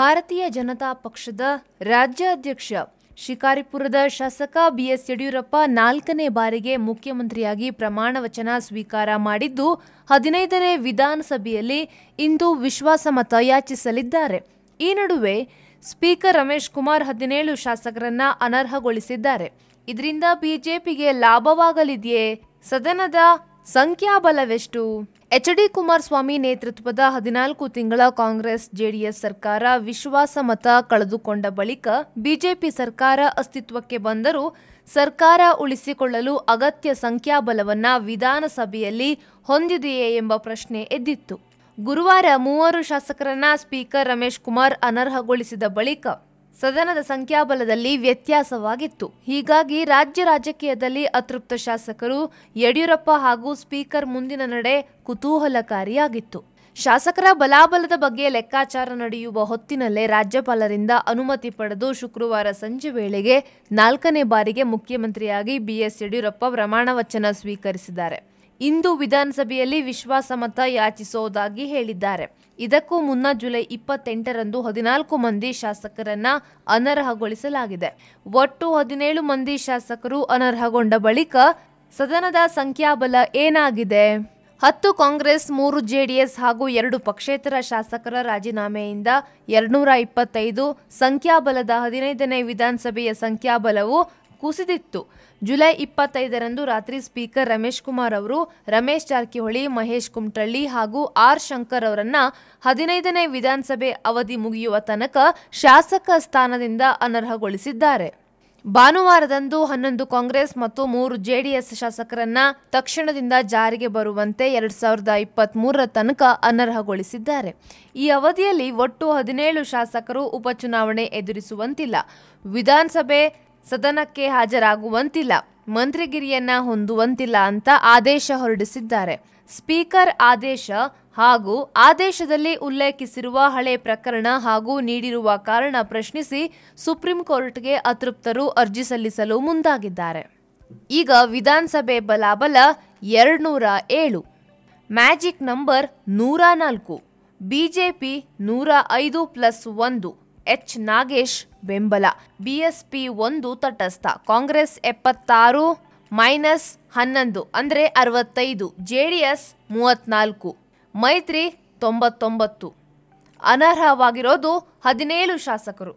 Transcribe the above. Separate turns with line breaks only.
ಭಾರತೀಯ ಜನತಾ ಪಕ್ಷದ ರಾಜ್ಯಾಧ್ಯಕ್ಷ ಶಿಕಾರಿಪುರದ ಶಾಸಕ ಬಿಎಸ್ ಯಡಿಯೂರಪ್ಪ ನಾಲ್ಕನೇ ಬಾರಿಗೆ ಮುಖ್ಯಮಂತ್ರಿಯಾಗಿ ಪ್ರಮಾಣ ವಚನ ಸ್ವೀಕಾರ ಮಾಡಿದ್ದು ಹದಿನೈದನೇ ವಿಧಾನಸಭೆಯಲ್ಲಿ ಇಂದು ವಿಶ್ವಾಸಮತ ಯಾಚಿಸಲಿದ್ದಾರೆ ಈ ನಡುವೆ ಸ್ಪೀಕರ್ ರಮೇಶ್ ಕುಮಾರ್ ಹದಿನೇಳು ಶಾಸಕರನ್ನ ಅನರ್ಹಗೊಳಿಸಿದ್ದಾರೆ ಇದರಿಂದ ಬಿಜೆಪಿಗೆ ಲಾಭವಾಗಲಿದೆಯೇ ಸದನದ ಸಂಖ್ಯಾಬಲವೆಷ್ಟು ಎಚ್ ಡಿ ಕುಮಾರಸ್ವಾಮಿ ನೇತೃತ್ವದ ಹದಿನಾಲ್ಕು ತಿಂಗಳ ಕಾಂಗ್ರೆಸ್ ಜೆಡಿಎಸ್ ಸರ್ಕಾರ ವಿಶ್ವಾಸಮತ ಕಳೆದುಕೊಂಡ ಬಳಿಕ ಬಿಜೆಪಿ ಸರ್ಕಾರ ಅಸ್ತಿತ್ವಕ್ಕೆ ಬಂದರೂ ಸರ್ಕಾರ ಉಳಿಸಿಕೊಳ್ಳಲು ಅಗತ್ಯ ಸಂಖ್ಯಾಬಲವನ್ನು ವಿಧಾನಸಭೆಯಲ್ಲಿ ಹೊಂದಿದೆಯೇ ಎಂಬ ಪ್ರಶ್ನೆ ಎದ್ದಿತ್ತು ಗುರುವಾರ ಮೂವರು ಶಾಸಕರನ್ನ ಸ್ಪೀಕರ್ ರಮೇಶ್ ಕುಮಾರ್ ಅನರ್ಹಗೊಳಿಸಿದ ಬಳಿಕ ಸದನದ ಸಂಖ್ಯಾಬಲದಲ್ಲಿ ವ್ಯತ್ಯಾಸವಾಗಿತ್ತು ಹೀಗಾಗಿ ರಾಜ್ಯ ರಾಜಕೀಯದಲ್ಲಿ ಅತೃಪ್ತ ಶಾಸಕರು ಯಡಿಯೂರಪ್ಪ ಹಾಗೂ ಸ್ಪೀಕರ್ ಮುಂದಿನ ನಡೆ ಕುತೂಹಲಕಾರಿಯಾಗಿತ್ತು ಶಾಸಕರ ಬಲಾಬಲದ ಬಗ್ಗೆ ಲೆಕ್ಕಾಚಾರ ನಡೆಯುವ ಹೊತ್ತಿನಲ್ಲೇ ರಾಜ್ಯಪಾಲರಿಂದ ಅನುಮತಿ ಪಡೆದು ಶುಕ್ರವಾರ ಸಂಜೆ ವೇಳೆಗೆ ನಾಲ್ಕನೇ ಬಾರಿಗೆ ಮುಖ್ಯಮಂತ್ರಿಯಾಗಿ ಬಿಎಸ್ ಯಡಿಯೂರಪ್ಪ ಪ್ರಮಾಣ ವಚನ ಸ್ವೀಕರಿಸಿದ್ದಾರೆ ಇಂದು ವಿಧಾನಸಭೆಯಲ್ಲಿ ವಿಶ್ವಾಸಮತ ಯಾಚಿಸೋದಾಗಿ ಹೇಳಿದ್ದಾರೆ ಇದಕ್ಕೂ ಮುನ್ನ ಜುಲೈ ಇಪ್ಪತ್ತೆಂಟರಂದು ಹದಿನಾಲ್ಕು ಮಂದಿ ಶಾಸಕರನ್ನ ಅನರ್ಹಗೊಳಿಸಲಾಗಿದೆ ಒಟ್ಟು ಹದಿನೇಳು ಮಂದಿ ಶಾಸಕರು ಅನರ್ಹಗೊಂಡ ಬಳಿಕ ಸದನದ ಸಂಖ್ಯಾಬಲ ಏನಾಗಿದೆ ಹತ್ತು ಕಾಂಗ್ರೆಸ್ ಮೂರು ಜೆಡಿಎಸ್ ಹಾಗೂ ಎರಡು ಪಕ್ಷೇತರ ಶಾಸಕರ ರಾಜೀನಾಮೆಯಿಂದ ಎರಡ್ನೂರ ಇಪ್ಪತ್ತೈದು ಸಂಖ್ಯಾಬಲದ ಹದಿನೈದನೇ ವಿಧಾನಸಭೆಯ ಸಂಖ್ಯಾಬಲವು ಕುಸಿದಿತ್ತು ಜುಲೈ ಇಪ್ಪತ್ತೈದರಂದು ರಾತ್ರಿ ಸ್ಪೀಕರ್ ರಮೇಶ್ ಕುಮಾರ್ ಅವರು ರಮೇಶ್ ಜಾರಕಿಹೊಳಿ ಮಹೇಶ್ ಕುಮಟಳ್ಳಿ ಹಾಗೂ ಆರ್ ಶಂಕರ್ ಅವರನ್ನ ಹದಿನೈದನೇ ವಿಧಾನಸಭೆ ಅವಧಿ ಮುಗಿಯುವ ತನಕ ಶಾಸಕ ಸ್ಥಾನದಿಂದ ಅನರ್ಹಗೊಳಿಸಿದ್ದಾರೆ ಭಾನುವಾರದಂದು ಹನ್ನೊಂದು ಕಾಂಗ್ರೆಸ್ ಮತ್ತು ಮೂರು ಜೆಡಿಎಸ್ ಶಾಸಕರನ್ನ ತಕ್ಷಣದಿಂದ ಜಾರಿಗೆ ಬರುವಂತೆ ಎರಡ್ ಸಾವಿರದ ಇಪ್ಪತ್ತ್ ಮೂರರ ತನಕ ಅನರ್ಹಗೊಳಿಸಿದ್ದಾರೆ ಈ ಅವಧಿಯಲ್ಲಿ ಒಟ್ಟು ಹದಿನೇಳು ಶಾಸಕರು ಉಪಚುನಾವಣೆ ಎದುರಿಸುವಂತಿಲ್ಲ ವಿಧಾನಸಭೆ ಸದನಕ್ಕೆ ಹಾಜರಾಗುವಂತಿಲ್ಲ ಮಂತ್ರಿಗಿರಿಯನ್ನ ಹೊಂದುವಂತಿಲ್ಲ ಅಂತ ಆದೇಶ ಹೊರಡಿಸಿದ್ದಾರೆ ಸ್ಪೀಕರ್ ಆದೇಶ ಹಾಗೂ ಆದೇಶದಲ್ಲಿ ಉಲ್ಲೇಖಿಸಿರುವ ಹಳೆ ಪ್ರಕರಣ ಹಾಗೂ ನೀಡಿರುವ ಕಾರಣ ಪ್ರಶ್ನಿಸಿ ಸುಪ್ರೀಂ ಕೋರ್ಟ್ಗೆ ಅತೃಪ್ತರು ಅರ್ಜಿ ಸಲ್ಲಿಸಲು ಮುಂದಾಗಿದ್ದಾರೆ ಈಗ ವಿಧಾನಸಭೆ ಬಲಾಬಲ ಎರಡ್ನೂರ ಏಳು ಮ್ಯಾಜಿಕ್ ನಂಬರ್ ನೂರ ನಾಲ್ಕು ಬಿಜೆಪಿ ನೂರ ಐದು ಪ್ಲಸ್ ಒಂದು ಎಚ್ ನಾಗೇಶ್ ಬೆಂಬಲ ಬಿಎಸ್ಪಿ ಒಂದು ತಟಸ್ಥ ಕಾಂಗ್ರೆಸ್ ಎಪ್ಪತ್ತಾರು ಮೈನಸ್ ಹನ್ನೊಂದು ಅಂದರೆ ಅರವತ್ತೈದು ಜೆ ಡಿ ಎಸ್ ಮೂವತ್ತ್ನಾಲ್ಕು ಮೈತ್ರಿ ತೊಂಬತ್ತೊಂಬತ್ತು ಅನರ್ಹವಾಗಿರೋದು ಹದಿನೇಳು ಶಾಸಕರು